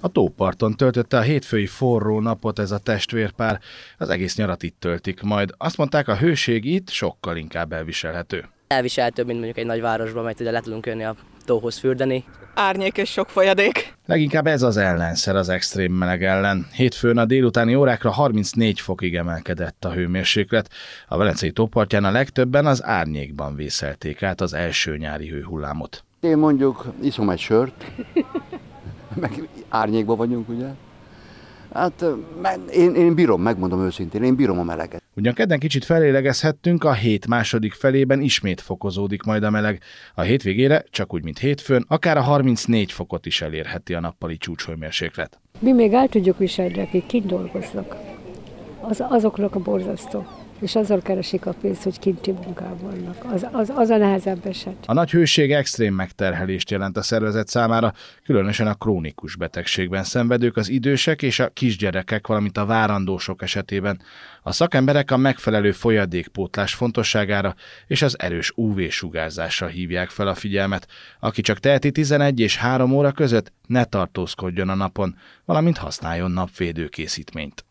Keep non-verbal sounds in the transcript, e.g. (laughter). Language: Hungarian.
A tóparton töltötte a hétfői forró napot ez a testvérpár, az egész nyarat itt töltik, majd azt mondták, a hőség itt sokkal inkább elviselhető. Elviselhetőbb, mint mondjuk egy nagyvárosban, mert ide le tudunk jönni a tóhoz fürdeni. Árnyék és sok folyadék. Leginkább ez az ellenszer az extrém meleg ellen. Hétfőn a délutáni órákra 34 fokig emelkedett a hőmérséklet. A Velencei tópartján a legtöbben az árnyékban vészelték át az első nyári hőhullámot. Én mondjuk iszom egy sört, (laughs) meg árnyékban vagyunk, ugye? Hát én, én bírom, megmondom őszintén, én bírom a meleget. Ugyan kedden kicsit felélegezhettünk, a hét második felében ismét fokozódik majd a meleg. A hétvégére, csak úgy, mint hétfőn, akár a 34 fokot is elérheti a nappali csúcshőmérséklet. Mi még el tudjuk viselni, akik kint dolgoznak. Az, azoknak a borzasztó és azzal keresik a pénzt, hogy kinti munkában vannak. Az, az, az a nehezebb eset. A nagy hőség extrém megterhelést jelent a szervezet számára, különösen a krónikus betegségben szenvedők, az idősek és a kisgyerekek, valamint a várandósok esetében. A szakemberek a megfelelő folyadékpótlás fontosságára és az erős UV-sugárzásra hívják fel a figyelmet. Aki csak teheti 11 és 3 óra között, ne tartózkodjon a napon, valamint használjon napvédőkészítményt.